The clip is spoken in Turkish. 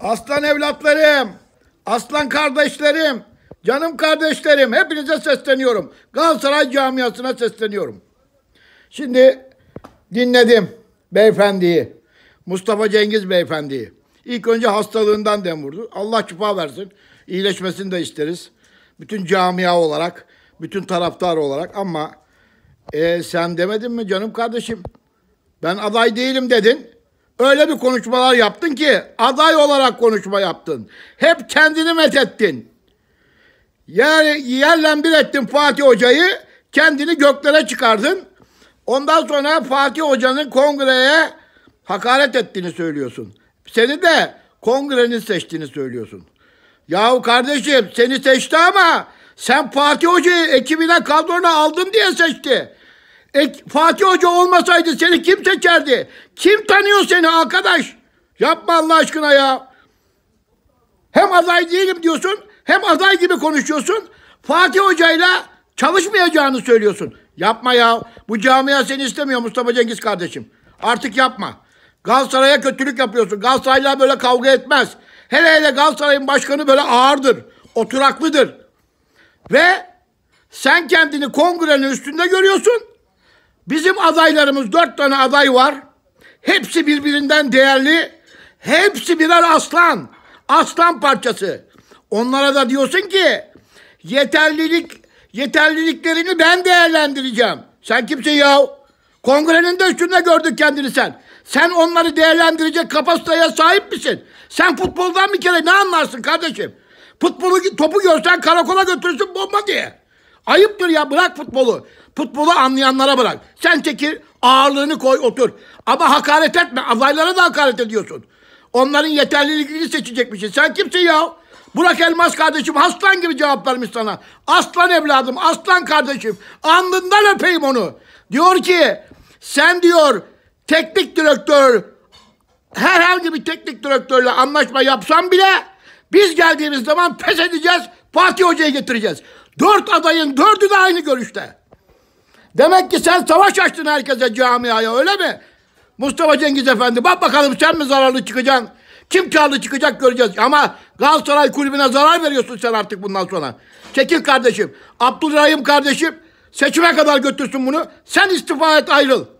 Aslan evlatlarım, aslan kardeşlerim, canım kardeşlerim hepinize sesleniyorum. Galatasaray camiasına sesleniyorum. Şimdi dinledim beyefendiyi, Mustafa Cengiz beyefendiyi. İlk önce hastalığından dem vurdu. Allah şifa versin. İyileşmesini de isteriz. Bütün camia olarak, bütün taraftar olarak ama e, sen demedin mi canım kardeşim? Ben aday değilim dedin. Öyle bir konuşmalar yaptın ki aday olarak konuşma yaptın. Hep kendini methettin. Yer, yerle bir ettin Fatih Hoca'yı. Kendini göklere çıkardın. Ondan sonra Fatih Hoca'nın kongreye hakaret ettiğini söylüyorsun. Seni de kongrenin seçtiğini söylüyorsun. Yahu kardeşim seni seçti ama sen Fatih Hoca'yı ekibine kadrona aldın diye seçti. E, Fatih Hoca olmasaydı seni kim seçerdi? Kim tanıyor seni arkadaş? Yapma Allah aşkına ya. Hem aday değilim diyorsun hem aday gibi konuşuyorsun. Fatih Hoca'yla çalışmayacağını söylüyorsun. Yapma ya. Bu camia seni istemiyor Mustafa Cengiz kardeşim. Artık yapma. Galatasaray'a kötülük yapıyorsun. Galatasaray'la böyle kavga etmez. Hele hele Galatasaray'ın başkanı böyle ağırdır. Oturaklıdır. Ve sen kendini kongrenin üstünde görüyorsun. Bizim adaylarımız dört tane aday var. Hepsi birbirinden değerli. Hepsi birer aslan. Aslan parçası. Onlara da diyorsun ki yeterlilik yeterliliklerini ben değerlendireceğim. Sen kimsin ya? Kongrenin de üstünde gördük kendini sen. Sen onları değerlendirecek kapasiteye sahip misin? Sen futboldan bir kere ne anlarsın kardeşim? Futbolu topu görsen karakola götürürsün bomba diye. Ayıptır ya bırak futbolu. Futbolu anlayanlara bırak. Sen çekil ağırlığını koy otur. Ama hakaret etme. Adaylara da hakaret ediyorsun. Onların yeterliliklerini seçecekmişsin. Sen kimsin ya? Burak Elmas kardeşim aslan gibi cevap vermiş sana. Aslan evladım, aslan kardeşim. Alnından öpeyim onu. Diyor ki sen diyor teknik direktör herhangi bir teknik direktörle anlaşma yapsam bile biz geldiğimiz zaman pes edeceğiz. Fatih Hoca'yı getireceğiz. Dört adayın dördü de aynı görüşte. Demek ki sen savaş açtın herkese camiaya öyle mi? Mustafa Cengiz Efendi bak bakalım sen mi zararlı çıkacaksın? Kim karlı çıkacak göreceğiz. Ama Galatasaray kulübüne zarar veriyorsun sen artık bundan sonra. Çekil kardeşim. Abdülrahim kardeşim seçime kadar götürsün bunu. Sen istifa et ayrıl.